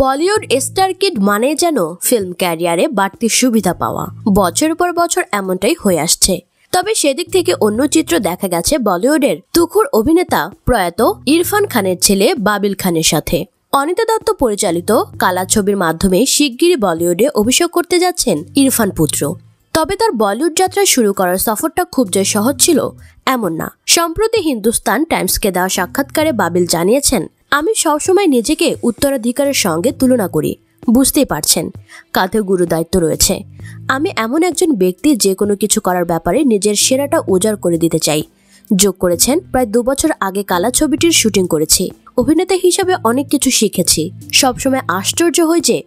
Bollywood star kid মানে যেন film ক্যারিয়ারে বাড়তি সুবিধা পাওয়া বছর পর বছর এমনটাই হয়ে আসছে তবে সেদিক থেকে অন্য চিত্র দেখা গেছে বলিউডের তুখুর অভিনেতা প্রয়াত ইরফান খানের ছেলে বাবিল খানের সাথে অনিতা দত্ত পরিচালিত কালা ছবির মাধ্যমে শিগগিরই বলিউডে অভিষেক করতে যাচ্ছেন ইরফান পুত্র তবে তার বলিউড যাত্রা শুরু করার সফরটা খুব যে সহজ ছিল এমন না সম্প্রতি হিন্দুস্তান টাইমসকে দেওয়া সাক্ষাৎকারে বাবিল জানিয়েছেন আমি সবসময় নিজেকে উত্তরাধিকারের সঙ্গে তুলনা করি বুঝতেই পারছেন কাঁধে গুরু দায়িত্ব রয়েছে আমি এমন একজন ব্যক্তি যে কোনো কিছু করার ব্যাপারে নিজের সেরাটা উজাড় করে দিতে চাই যোগ করেছেন প্রায় দু বছর আগে কালা ছবিটির শুটিং করেছি অভিনেতা হিসাবে অনেক কিছু শিখেছি সবসময় আশ্চর্য হই যে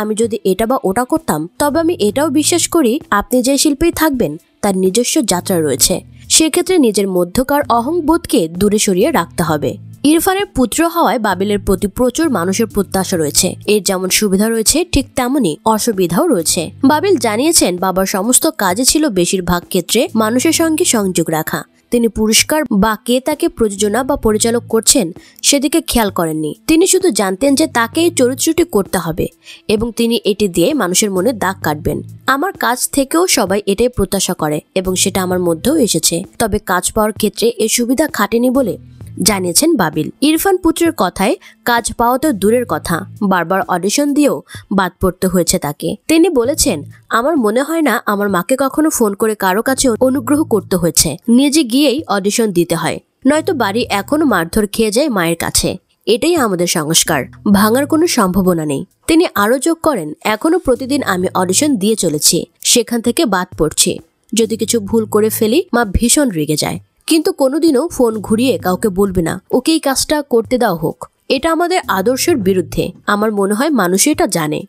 আমি যদি এটা বা ওটা করতাম তবে আমি এটাও বিশ্বাস করি আপনি যে শিল্পেই থাকবেন তার নিজস্ব যাত্রা রয়েছে সেক্ষেত্রে নিজের মধ্যকার অহংবোধকে দূরে সরিয়ে রাখতে হবে ইরফানের পুত্র হওয়ায় বাবিলের প্রতি প্রচুর মানুষের প্রত্যাশা রয়েছে এর যেমন সুবিধা রয়েছে ঠিক তেমনই অসুবিধাও রয়েছে বাবিল জানিয়েছেন বাবার সমস্ত কাজে ছিল বেশিরভাগ ক্ষেত্রে মানুষের সঙ্গে সংযোগ রাখা তিনি পুরস্কার বা কে তাকে প্রযোজনা বা পরিচালক করছেন সেদিকে খেয়াল করেননি তিনি শুধু জানতেন যে তাকে এই চরিত্রটি করতে হবে এবং তিনি এটি দিয়ে মানুষের মনে দাগ কাটবেন আমার কাজ থেকেও সবাই এটাই প্রত্যাশা করে এবং সেটা আমার মধ্যেও এসেছে তবে কাজ পাওয়ার ক্ষেত্রে এ সুবিধা খাটেনি বলে জানিয়েছেন বাবিল ইরফান পুত্রের কথায় কাজ পাওয়া তো দূরের কথা বারবার অডিশন দিয়েও বাদ পড়তে হয়েছে তাকে তিনি বলেছেন আমার মনে হয় না আমার মাকে কখনো ফোন করে কারো কাছে অনুগ্রহ করতে হয়েছে নিজে গিয়েই অডিশন দিতে হয় নয়তো বাড়ি এখনো মারধর খেয়ে যায় মায়ের কাছে এটাই আমাদের সংস্কার ভাঙার কোনো সম্ভাবনা নেই তিনি আরও যোগ করেন এখনও প্রতিদিন আমি অডিশন দিয়ে চলেছি সেখান থেকে বাদ পড়ছি যদি কিছু ভুল করে ফেলি মা ভীষণ রেগে যায় কিন্তু কোনোদিনও ফোন ঘুরিয়ে কাউকে বলবে না ওকে এই কাজটা করতে দাও হোক এটা আমাদের আদর্শের বিরুদ্ধে আমার মনে হয় মানুষ এটা জানে